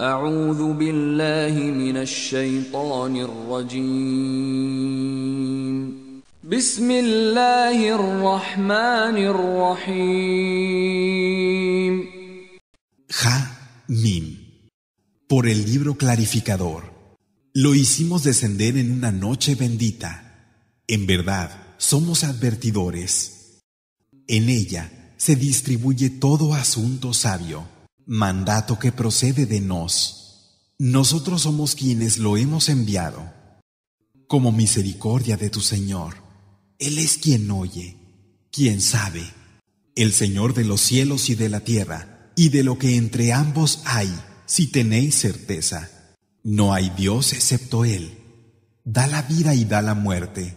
أعوذ billahi من الشيطان الرجيم Mim Por el libro clarificador Lo hicimos descender en una noche bendita En verdad somos advertidores En ella se distribuye todo asunto sabio mandato que procede de nos. Nosotros somos quienes lo hemos enviado. Como misericordia de tu Señor, Él es quien oye, quien sabe, el Señor de los cielos y de la tierra, y de lo que entre ambos hay, si tenéis certeza. No hay Dios excepto Él. Da la vida y da la muerte.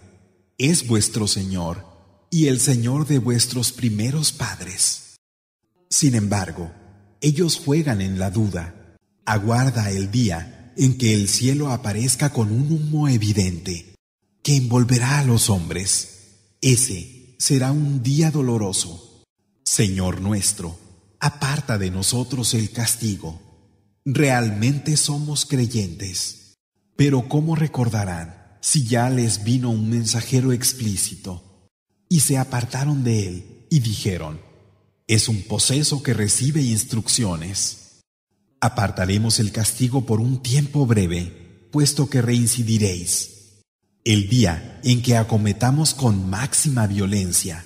Es vuestro Señor, y el Señor de vuestros primeros padres. Sin embargo, ellos juegan en la duda. Aguarda el día en que el cielo aparezca con un humo evidente, que envolverá a los hombres. Ese será un día doloroso. Señor nuestro, aparta de nosotros el castigo. Realmente somos creyentes. Pero ¿cómo recordarán si ya les vino un mensajero explícito? Y se apartaron de él y dijeron, es un poseso que recibe instrucciones. Apartaremos el castigo por un tiempo breve, puesto que reincidiréis. El día en que acometamos con máxima violencia,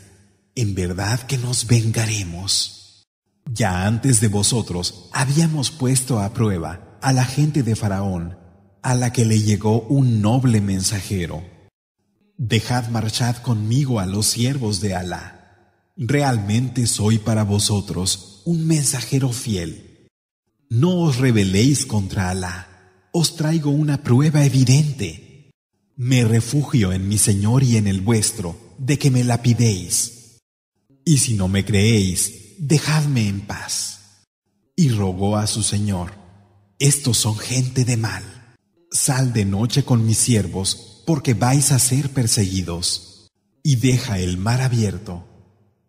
en verdad que nos vengaremos. Ya antes de vosotros habíamos puesto a prueba a la gente de Faraón, a la que le llegó un noble mensajero. Dejad marchad conmigo a los siervos de Alá Realmente soy para vosotros un mensajero fiel. No os rebeléis contra Alá. Os traigo una prueba evidente. Me refugio en mi Señor y en el vuestro, de que me la Y si no me creéis, dejadme en paz. Y rogó a su Señor, estos son gente de mal. Sal de noche con mis siervos, porque vais a ser perseguidos. Y deja el mar abierto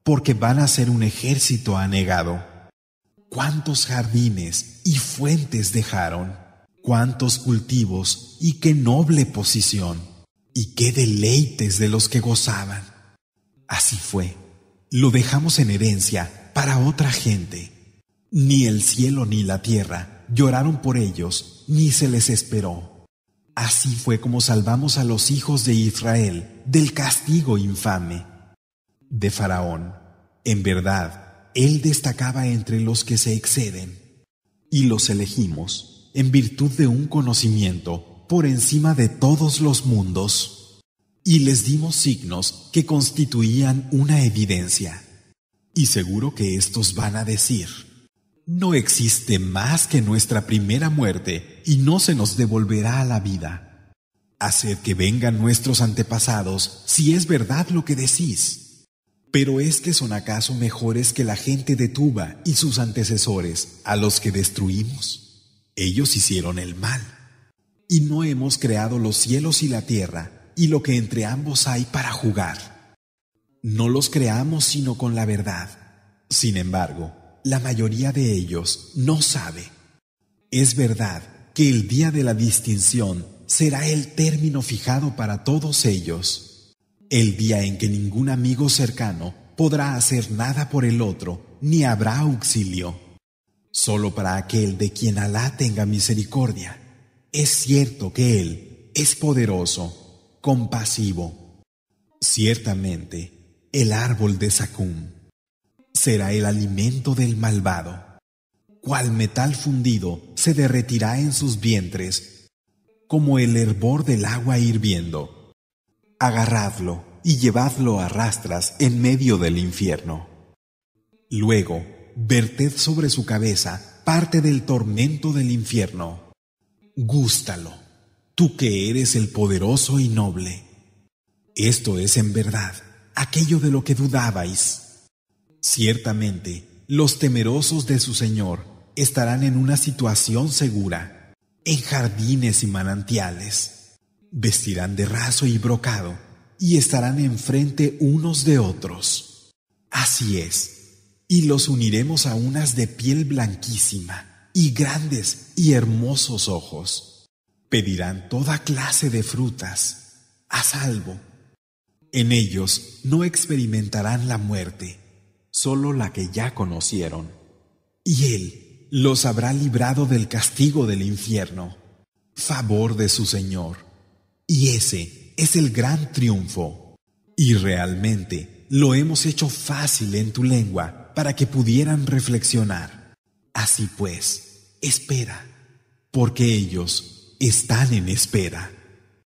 porque van a ser un ejército anegado. Cuántos jardines y fuentes dejaron, cuántos cultivos y qué noble posición, y qué deleites de los que gozaban. Así fue, lo dejamos en herencia para otra gente. Ni el cielo ni la tierra lloraron por ellos, ni se les esperó. Así fue como salvamos a los hijos de Israel del castigo infame de Faraón. En verdad, él destacaba entre los que se exceden. Y los elegimos en virtud de un conocimiento por encima de todos los mundos. Y les dimos signos que constituían una evidencia. Y seguro que estos van a decir, no existe más que nuestra primera muerte y no se nos devolverá a la vida. Haced que vengan nuestros antepasados si es verdad lo que decís. Pero es que son acaso mejores que la gente de Tuba y sus antecesores, a los que destruimos. Ellos hicieron el mal. Y no hemos creado los cielos y la tierra, y lo que entre ambos hay para jugar. No los creamos sino con la verdad. Sin embargo, la mayoría de ellos no sabe. Es verdad que el día de la distinción será el término fijado para todos ellos el día en que ningún amigo cercano podrá hacer nada por el otro, ni habrá auxilio, solo para aquel de quien Alá tenga misericordia. Es cierto que Él es poderoso, compasivo. Ciertamente, el árbol de Sakún será el alimento del malvado. Cual metal fundido se derretirá en sus vientres, como el hervor del agua hirviendo agarradlo y llevadlo a rastras en medio del infierno. Luego, verted sobre su cabeza parte del tormento del infierno. Gústalo, tú que eres el poderoso y noble. Esto es en verdad aquello de lo que dudabais. Ciertamente, los temerosos de su Señor estarán en una situación segura, en jardines y manantiales vestirán de raso y brocado y estarán enfrente unos de otros. Así es, y los uniremos a unas de piel blanquísima y grandes y hermosos ojos. Pedirán toda clase de frutas, a salvo. En ellos no experimentarán la muerte, solo la que ya conocieron. Y Él los habrá librado del castigo del infierno, favor de su Señor. Y ese es el gran triunfo. Y realmente lo hemos hecho fácil en tu lengua para que pudieran reflexionar. Así pues, espera, porque ellos están en espera.